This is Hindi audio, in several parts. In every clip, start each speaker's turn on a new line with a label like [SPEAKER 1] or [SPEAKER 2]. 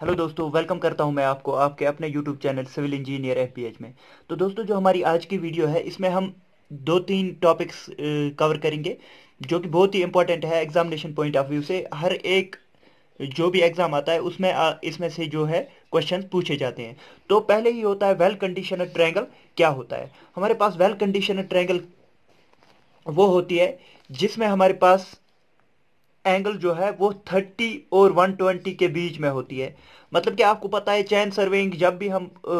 [SPEAKER 1] हेलो दोस्तों वेलकम करता हूं मैं आपको आपके अपने YouTube channel civil engineer FPH में तो दोस्तों जो हमारी आज की वीडियो है इसमें हम दो तीन टॉपिक्स कवर करेंगे जो कि बहुत ही इंपॉर्टेंट है एग्जामिनेशन पॉइंट ऑफ व्यू से हर एक जो भी एग्ज़ाम आता है उसमें इसमें से जो है क्वेश्चन पूछे जाते हैं तो पहले ही होता है वेल कंडीशन ट्रैंगल क्या होता है हमारे पास वेल कंडीशन ट्रैंगल वो होती है जिसमें हमारे पास एंगल जो है वो 30 और 120 के बीच में होती है मतलब कि आपको पता है चैन सर्वेइंग जब भी हम आ,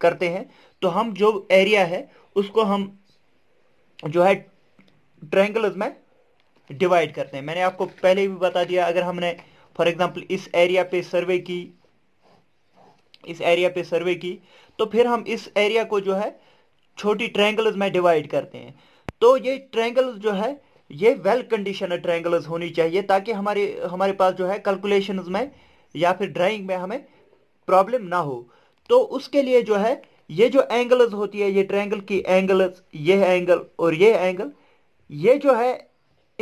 [SPEAKER 1] करते हैं तो हम जो एरिया है उसको हम जो है ट्रैंगल्स में डिवाइड करते हैं मैंने आपको पहले भी बता दिया अगर हमने फॉर एग्जांपल इस एरिया पे सर्वे की इस एरिया पे सर्वे की तो फिर हम इस एरिया को जो है छोटी ट्रैंगल्स में डिवाइड करते हैं तो ये ट्रैंगल्स जो है ये वेल कंडीशन ट्रायंगल्स होनी चाहिए ताकि हमारे हमारे पास जो है कैलकुलेशंस में या फिर ड्राइंग में हमें प्रॉब्लम ना हो तो उसके लिए जो है ये जो एंगल्स होती है ये ट्रायंगल की एंगल्स ये एंगल और ये एंगल ये जो है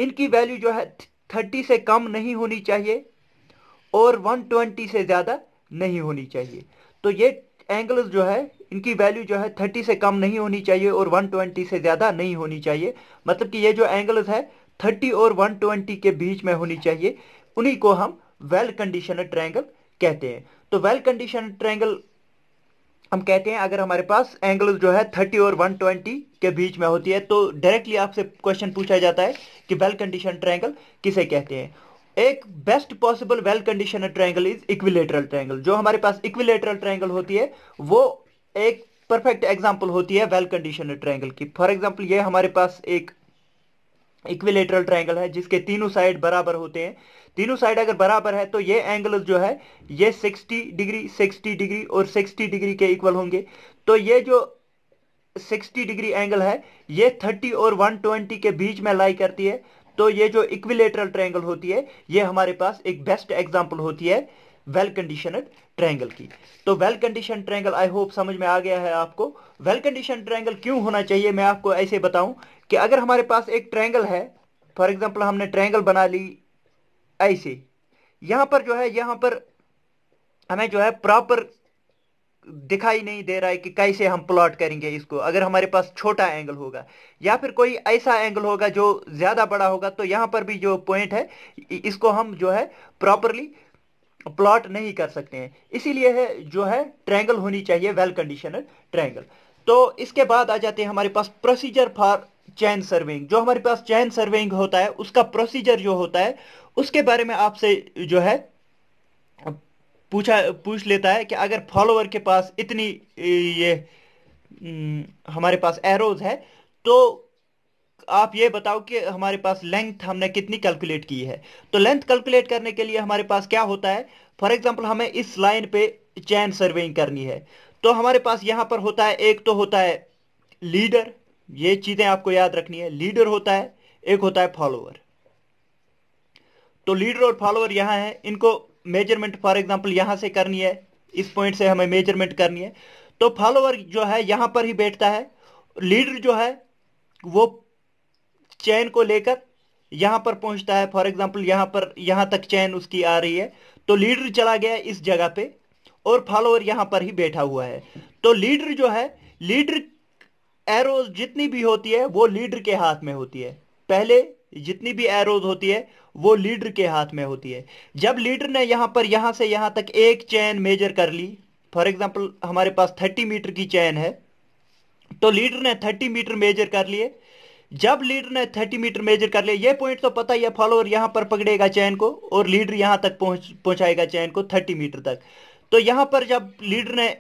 [SPEAKER 1] इनकी वैल्यू जो है थर्टी से कम नहीं होनी चाहिए और वन ट्वेंटी से ज़्यादा नहीं होनी चाहिए तो ये एंगल्स जो है इनकी वैल्यू जो है थर्टी से कम नहीं होनी चाहिए और वन ट्वेंटी से ज़्यादा नहीं होनी चाहिए मतलब कि ये जो एंगल्स है थर्टी और वन ट्वेंटी के बीच में होनी चाहिए उन्हीं को हम वेल कंडीशन ट्रैंगल कहते हैं तो वेल कंडीशन ट्रैंगल हम कहते हैं अगर हमारे पास एंगल जो है 30 और 120 के बीच में होती है तो डायरेक्टली आपसे क्वेश्चन पूछा जाता है कि वेल कंडीशन ट्रैंगल किसे कहते हैं एक best possible well condition triangle is equilateral triangle जो हमारे पास इक्विलेटरल ट्रायंगल होती है वो एक परफेक्ट एग्जांपल होती है वेल कंडीशन ट्रायंगल की फॉर एग्जांपल ये हमारे पास एक इक्विलेटरल ट्रायंगल है जिसके तीनों साइड बराबर होते हैं तीनों साइड अगर बराबर है तो ये एंगल जो है ये 60 डिग्री 60 डिग्री और 60 डिग्री के इक्वल होंगे तो ये जो 60 डिग्री एंगल है ये 30 और 120 के बीच में लाई करती है तो ये जो इक्विलेटरल ट्रायंगल होती है ये हमारे पास एक बेस्ट एग्जांपल होती है वेल कंडीशनड ट्रायंगल की तो well condition triangle I hope समझ में आ गया है आपको वेल कंडीशन ट्रायंगल क्यों होना चाहिए मैं आपको ऐसे बताऊं कि अगर हमारे पास एक ट्रायंगल है फॉर एग्जाम्पल हमने ट्रायंगल बना ली ऐसे यहां पर जो है यहां पर हमें जो है प्रॉपर दिखाई नहीं दे रहा है कि कैसे हम प्लॉट करेंगे इसको अगर हमारे पास छोटा एंगल होगा या फिर कोई ऐसा एंगल होगा जो ज़्यादा बड़ा होगा तो यहाँ पर भी जो पॉइंट है इसको हम जो है प्रॉपरली प्लॉट नहीं कर सकते हैं इसीलिए है जो है ट्रायंगल होनी चाहिए वेल कंडीशनड ट्रायंगल तो इसके बाद आ जाते हैं हमारे पास प्रोसीजर फॉर चैन सर्वेइंग जो हमारे पास चैन सर्वेइंग होता है उसका प्रोसीजर जो होता है उसके बारे में आपसे जो है पूछा पूछ लेता है कि अगर फॉलोअर के पास इतनी ये हम्म, हमारे पास एरोज है तो आप ये बताओ कि हमारे पास लेंथ हमने कितनी कैलकुलेट की है तो लेंथ कैलकुलेट करने के लिए हमारे पास क्या होता है फॉर एग्जांपल हमें इस लाइन पे चैन सर्वेइंग करनी है तो हमारे पास यहाँ पर होता है एक तो होता है लीडर ये चीज़ें आपको याद रखनी है लीडर होता है एक होता है फॉलोअर तो लीडर और फॉलोअर यहाँ है इनको मेजरमेंट फॉर एग्जाम्पल यहां से करनी है इस पॉइंट से हमें मेजरमेंट करनी है तो फॉलोअर जो है यहां पर ही बैठता है लीडर जो है वो चैन को लेकर यहां पर पहुंचता है फॉर एग्जाम्पल यहां पर यहां तक चैन उसकी आ रही है तो लीडर चला गया इस जगह पे और फॉलोअर यहां पर ही बैठा हुआ है तो लीडर जो है लीडर एरोज जितनी भी होती है वो लीडर के हाथ में होती है पहले जितनी भी एरोज होती है वो लीडर के हाथ में होती है जब लीडर ने यहां पर यहां से यहां तक एक चैन मेजर कर ली फॉर एग्जाम्पल हमारे पास थर्टी मीटर की चैन है तो लीडर ने थर्टी मीटर मेजर कर लिए जब लीडर ने थर्टी मीटर मेजर कर लिया ये पॉइंट तो पता ही है फॉलोअर यहां पर पकड़ेगा चैन को और लीडर यहां तक पहुंच पहुंचाएगा चैन को थर्टी मीटर तक तो यहां पर जब लीडर ने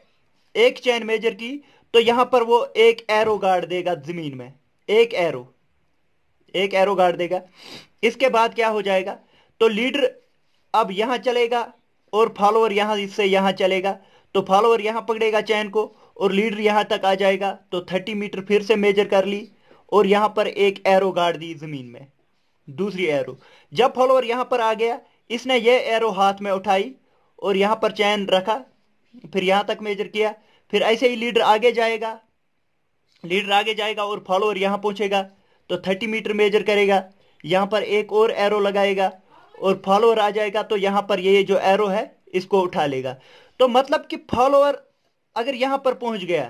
[SPEAKER 1] एक चैन मेजर की तो यहां पर वो एक एरो गार्ड देगा जमीन में एक एरो एक एरो गाड़ देगा इसके बाद क्या हो जाएगा तो लीडर अब यहां चलेगा और फॉलोअर यहां इससे यहां चलेगा तो फॉलोअर यहां पकड़ेगा चैन को और लीडर यहां तक आ जाएगा तो थर्टी मीटर फिर से मेजर कर ली और यहां पर एक एरो गाड़ दी जमीन में दूसरी एरो जब फॉलोअर यहां पर आ गया इसने यह एरो हाथ में उठाई और यहां पर चैन रखा फिर यहां तक मेजर किया फिर ऐसे ही लीडर आगे जाएगा लीडर आगे जाएगा और फॉलोअर यहां पहुंचेगा तो थर्टी मीटर मेजर करेगा यहाँ पर एक और एरो लगाएगा और फॉलोअर आ जाएगा तो यहाँ पर ये जो एरो है इसको उठा लेगा तो मतलब कि फॉलोअर अगर यहाँ पर पहुँच गया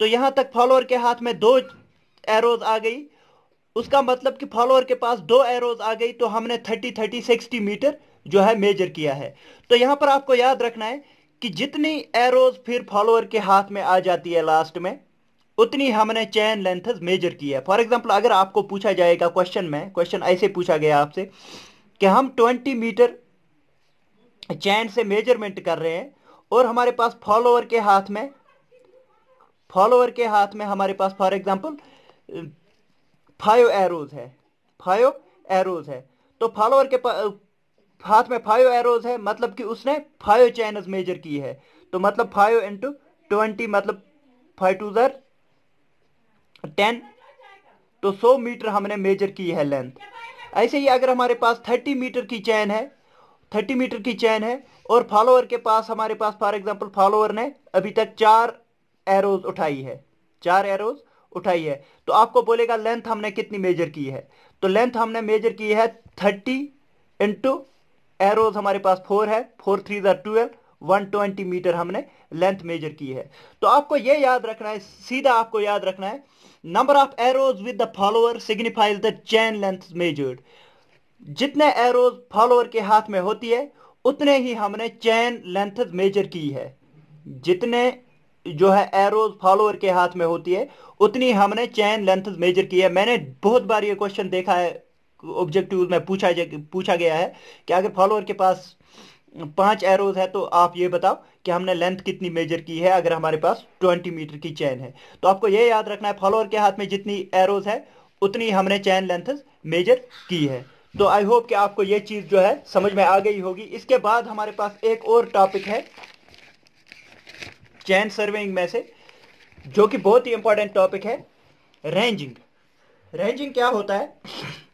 [SPEAKER 1] तो यहाँ तक फॉलोअर के हाथ में दो एरोज आ गई उसका मतलब कि फॉलोअर के पास दो एरोज आ गई तो हमने थर्टी थर्टी सिक्सटी मीटर जो है मेजर किया है तो यहाँ पर आपको याद रखना है कि जितनी एरोज फिर फॉलोअर के हाथ में आ जाती है लास्ट में उतनी हमने चैन लेंथ मेजर की है फॉर एग्जाम्पल अगर आपको पूछा जाएगा क्वेश्चन में क्वेश्चन ऐसे पूछा गया आपसे कि हम 20 मीटर चैन से मेजरमेंट कर रहे हैं और हमारे पास फॉलोअर के हाथ में फॉलोअर के हाथ में हमारे पास फॉर एग्जाम्पल फाइव एरोज है फाइव एरोज है तो फॉलोअर के हाथ में फाइव एरोज है मतलब कि उसने फाइव चैन मेजर की है तो मतलब फाइव इंटू ट्वेंटी मतलब फाइव टू ज़र टेन तो सौ मीटर हमने मेजर की है लेंथ ऐसे ही अगर हमारे पास थर्टी मीटर की चैन है थर्टी मीटर की चैन है और फॉलोअर के पास हमारे पास फॉर एग्जांपल फॉलोअर ने अभी तक चार एरोज उठाई है चार एरोज उठाई है तो आपको बोलेगा लेंथ हमने कितनी मेजर की है तो लेंथ हमने मेजर की है थर्टी इंटू एरोज हमारे पास फोर है फोर थ्री ज़ार ट्वेल्व वन ट्वेंटी मीटर हमने लेंथ मेजर की है तो आपको यह याद रखना है सीधा आपको याद रखना है number of arrows with the follower signifies the chain length measured जितने एरोज फॉलोअर के हाथ में होती है उतने ही हमने चैन लेंथ मेजर की है जितने जो है एरोज फॉलोअर के हाथ में होती है उतनी हमने चैन लेंथ मेजर की है मैंने बहुत बार ये क्वेश्चन देखा है ऑब्जेक्टिव में पूछा पूछा गया है कि अगर फॉलोअर के पास पांच एरोज है तो आप ये बताओ कि हमने लेंथ कितनी मेजर की है अगर हमारे पास ट्वेंटी मीटर की चैन है तो आपको यह याद रखना है फॉलोअर के हाथ में जितनी एरोज है उतनी हमने चैन लेंथ मेजर की है तो आई होप कि आपको ये चीज़ जो है समझ में आ गई होगी इसके बाद हमारे पास एक और टॉपिक है चैन सर्वेइंग में से जो कि बहुत ही इंपॉर्टेंट टॉपिक है रेंजिंग रेंजिंग क्या होता है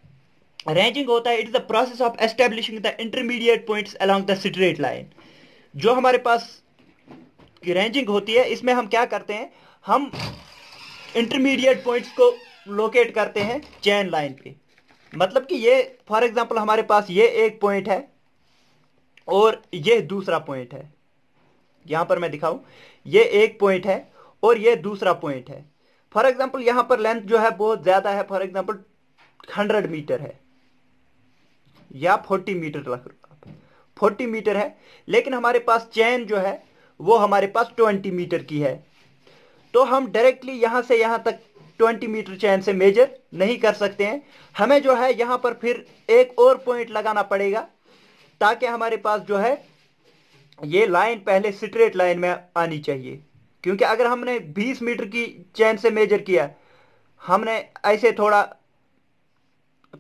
[SPEAKER 1] रेंजिंग होता है it is the process of establishing the intermediate points along the straight line जो हमारे पास रेंजिंग होती है इसमें हम क्या करते हैं हम इंटरमीडिएट पॉइंट्स को लोकेट करते हैं चैन लाइन पे मतलब कि ये फॉर एग्जांपल हमारे पास ये एक पॉइंट है और ये दूसरा पॉइंट है यहां पर मैं दिखाऊं ये एक पॉइंट है और ये दूसरा पॉइंट है फॉर एग्जाम्पल यहां पर लेंथ जो है बहुत ज़्यादा है फॉर एग्जाम्पल हंड्रेड मीटर है या फोर्टी मीटर लाख फोर्टी मीटर है लेकिन हमारे पास चैन जो है वो हमारे पास ट्वेंटी मीटर की है तो हम डायरेक्टली यहाँ से यहाँ तक 20 मीटर चैन से मेजर नहीं कर सकते हैं हमें जो है यहाँ पर फिर एक और पॉइंट लगाना पड़ेगा ताकि हमारे पास जो है ये लाइन पहले स्ट्रेट लाइन में आनी चाहिए क्योंकि अगर हमने 20 मीटर की चैन से मेजर किया हमने ऐसे थोड़ा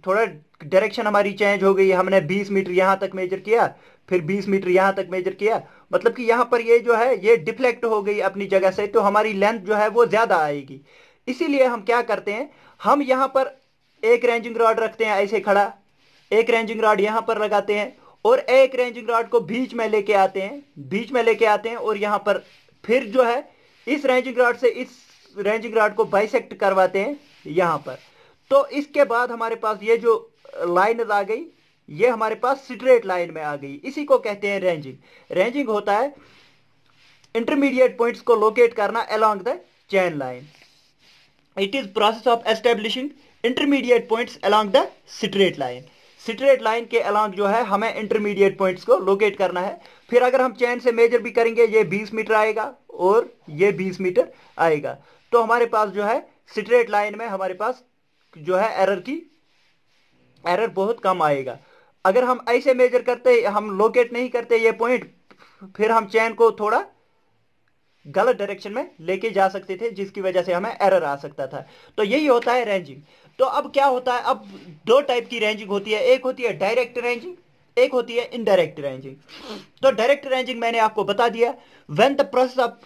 [SPEAKER 1] थोड़ा डायरेक्शन हमारी चेंज हो गई हमने 20 मीटर यहां तक मेजर किया फिर 20 मीटर यहां तक मेजर किया मतलब कि यहां पर ये जो है ये डिफ्लेक्ट हो गई अपनी जगह से तो हमारी लेंथ जो है वो ज़्यादा आएगी इसीलिए हम क्या करते हैं हम यहां पर एक रेंजिंग रॉड रखते हैं ऐसे खड़ा एक रेंजिंग रॉड यहां पर लगाते हैं और एक रेंजिंग रॉड को बीच में लेके आते हैं बीच में लेके आते हैं और यहां पर फिर जो है इस रेंजिंग रॉड से इस रेंजिंग रॉड को बाइसेक्ट करवाते हैं यहां पर तो इसके बाद हमारे पास ये जो लाइन आ गई ये हमारे पास स्ट्रेट लाइन में आ गई इसी को कहते हैं रेंजिंग रेंजिंग होता है इंटरमीडिएट पॉइंट्स को लोकेट करना along the chain line it is process of establishing intermediate points along the straight line straight line के अलोंग जो है हमें इंटरमीडिएट पॉइंट्स को लोकेट करना है फिर अगर हम चैन से मेजर भी करेंगे ये 20 मीटर आएगा और ये 20 मीटर आएगा तो हमारे पास जो है स्ट्रेट लाइन में हमारे पास जो है एरर की एरर बहुत कम आएगा अगर हम ऐसे मेजर करते हम लोकेट नहीं करते ये पॉइंट फिर हम चैन को थोड़ा गलत डायरेक्शन में लेके जा सकते थे जिसकी वजह से हमें एरर आ सकता था तो यही होता है रेंजिंग तो अब क्या होता है अब दो टाइप की रेंजिंग होती है एक होती है डायरेक्ट रेंजिंग एक होती है इनडायरेक्ट रेंजिंग तो डायरेक्ट रेंजिंग मैंने आपको बता दिया when the process of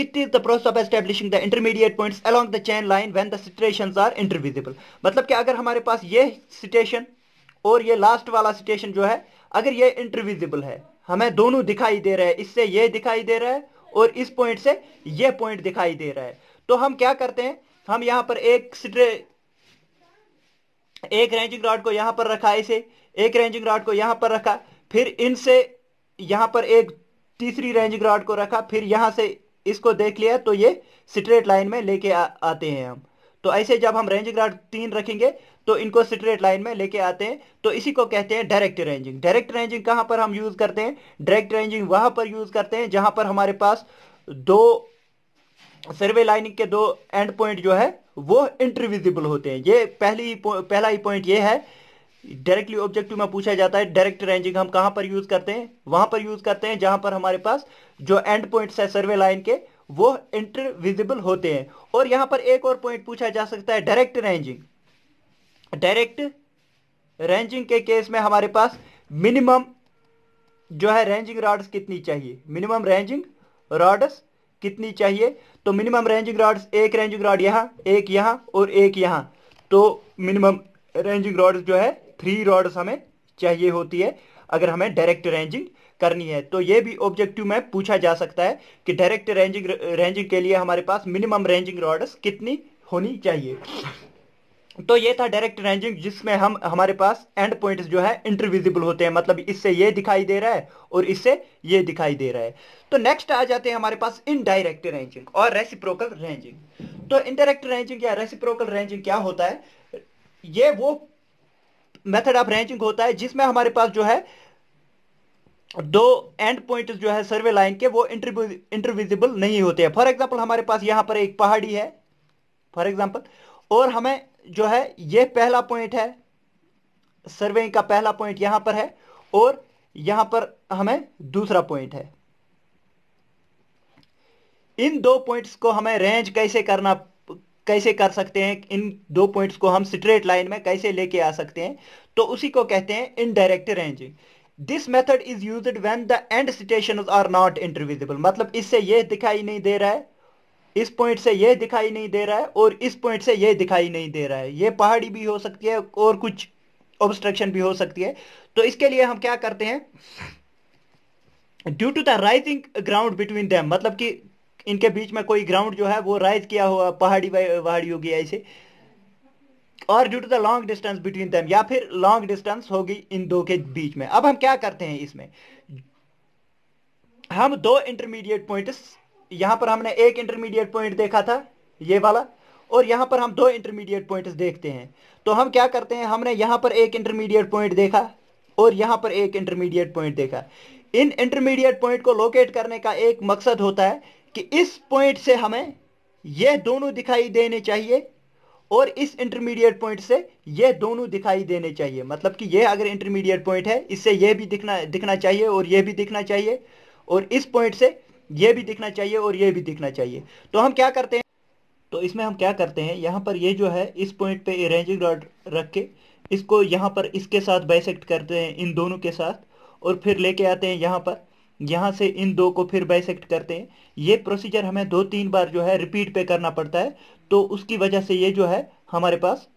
[SPEAKER 1] it is the process of establishing the intermediate points along the chain line when the station are intervisible मतलब कि अगर हमारे पास ये सिटेशन और ये लास्ट वाला सिटेशन जो है अगर ये इंटरविजिबल है हमें दोनों दिखाई दे रहे हैं इससे ये दिखाई दे रहा है और इस पॉइंट से ये पॉइंट दिखाई दे रहा है तो हम क्या करते हैं हम यहाँ पर एक एक रेंजिंग रॉड को यहां पर रखा इसे एक रेंजिंग रॉड को यहां पर रखा फिर इनसे यहां पर एक तीसरी रेंजिंग रॉड को रखा फिर यहां से इसको देख लिया तो ये स्ट्रेट लाइन में लेके आते हैं हम तो ऐसे जब हम रेंज ग्राफ तीन रखेंगे तो इनको स्ट्रेट लाइन में लेके आते हैं तो इसी को कहते हैं डायरेक्ट रेंजिंग डायरेक्ट रेंजिंग कहां पर हम यूज़ करते हैं डायरेक्ट रेंजिंग वहां पर यूज़ करते हैं जहां पर हमारे पास दो सर्वे लाइनिंग के दो एंड पॉइंट जो है वो इंटरविजिबल होते हैं ये पहली पहला ही पॉइंट ये है डायरेक्टली ऑब्जेक्टिव में पूछा जाता है डायरेक्ट रेंजिंग हम कहां पर यूज करते हैं वहां पर यूज करते हैं जहां पर हमारे पास जो एंड पॉइंट्स है सर्वे लाइन के वो इंटरविजिबल होते हैं और यहां पर एक और पॉइंट पूछा जा सकता है डायरेक्ट रेंजिंग डायरेक्ट रेंजिंग के केस में हमारे पास मिनिमम जो है रेंजिंग रॉड्स कितनी चाहिए मिनिमम रेंजिंग रॉड्स कितनी चाहिए तो मिनिमम रेंजिंग रॉड्स एक रेंजिंग रॉड यहां एक यहां और एक यहां तो मिनिमम रेंजिंग रॉड्स जो है थ्री रॉड्स हमें चाहिए होती है अगर हमें डायरेक्ट रेंजिंग करनी है तो ये भी ऑब्जेक्टिव में पूछा जा सकता है कि डायरेक्ट रेंजिंग रेंजिंग के लिए हमारे पास मिनिमम रेंजिंग रॉड्स कितनी होनी चाहिए तो ये था डायरेक्ट रेंजिंग जिसमें हम हमारे पास एंड पॉइंट्स जो है इंटरविजिबल होते हैं मतलब इससे ये दिखाई दे रहा है और इससे ये दिखाई दे रहा है तो नेक्स्ट आ जाते हैं हमारे पास इनडायरेक्ट रेंजिंग और रेसिप्रोकल रेंजिंग तो इनडायरेक्ट रेंजिंग या रेसिप्रोकल रेंजिंग क्या होता है ये वो मेथड ऑफ रैंकिंग होता है जिसमें हमारे पास जो है दो एंड पॉइंट जो है सर्वे लाइन के वो इंटरविजिबल नहीं होते हैं फॉर एग्जाम्पल हमारे पास यहां पर एक पहाड़ी है फॉर एग्जाम्पल और हमें जो है ये पहला पॉइंट है सर्वे का पहला पॉइंट यहां पर है और यहां पर हमें दूसरा पॉइंट है इन दो पॉइंट्स को हमें रेंज कैसे करना कैसे कर सकते हैं इन दो पॉइंट्स को हम स्ट्रेट लाइन में कैसे लेके आ सकते हैं तो उसी को कहते हैं indirect ranging this method is use when the end station are not intervisible मतलब इससे यह दिखाई नहीं दे रहा है इस पॉइंट से यह दिखाई नहीं दे रहा है और इस पॉइंट से यह दिखाई नहीं दे रहा है यह पहाड़ी भी हो सकती है और कुछ ऑब्स्ट्रक्शन भी हो सकती है तो इसके लिए हम क्या करते हैं due to the rising ground between them मतलब कि इनके बीच में कोई ग्राउंड जो है वो राइज किया हुआ पहाड़ी पहाड़ी होगी ऐसे और due to the long distance between them या फिर लॉन्ग डिस्टेंस होगी इन दो के बीच में अब हम क्या करते हैं इसमें हम दो इंटरमीडिएट पॉइंट्स यहां पर हमने एक इंटरमीडिएट पॉइंट देखा था ये वाला और यहां पर हम दो इंटरमीडिएट पॉइंट्स देखते हैं तो हम क्या करते हैं हमने यहां पर एक इंटरमीडिएट पॉइंट देखा और यहां पर एक इंटरमीडिएट पॉइंट देखा इन इंटरमीडिएट पॉइंट को लोकेट करने का एक मकसद होता है कि इस पॉइंट से हमें यह दोनों दिखाई देने चाहिए और इस इंटरमीडिएट पॉइंट से यह दोनों दिखाई देने चाहिए मतलब कि यह अगर इंटरमीडिएट पॉइंट है इससे यह भी दिखना दिखना चाहिए और यह भी दिखना चाहिए और इस पॉइंट से यह भी दिखना चाहिए और यह भी दिखना चाहिए तो हम क्या करते हैं तो इसमें हम क्या करते हैं यहाँ पर ये जो है इस पॉइंट पे अरेंजिंग रॉड रख के इसको यहाँ पर इसके साथ बाइसेक्ट करते हैं इन दोनों के साथ और फिर लेके आते हैं यहाँ पर यहां से इन दो को फिर बाइसेक्ट करते हैं ये प्रोसीजर हमें दो तीन बार जो है रिपीट पे करना पड़ता है तो उसकी वजह से ये जो है हमारे पास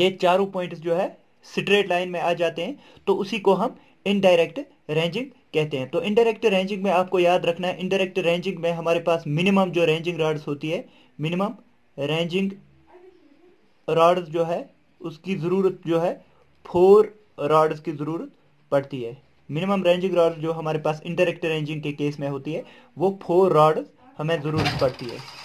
[SPEAKER 1] ये चारों पॉइंट्स जो है स्ट्रेट लाइन में आ जाते हैं तो उसी को हम इनडायरेक्ट रेंजिंग कहते हैं तो इनडायरेक्ट रेंजिंग में आपको याद रखना है इनडायरेक्ट रेंजिंग में हमारे पास मिनिमम जो रेंजिंग रॉड्स होती है मिनिमम रेंजिंग रॉड्स जो है उसकी ज़रूरत जो है फोर रॉड्स की ज़रूरत पड़ती है मिनिमम रेंजिंग रॉड जो हमारे पास इंटरेक्ट रेंजिंग के केस में होती है वो फोर रॉड हमें ज़रूरत पड़ती है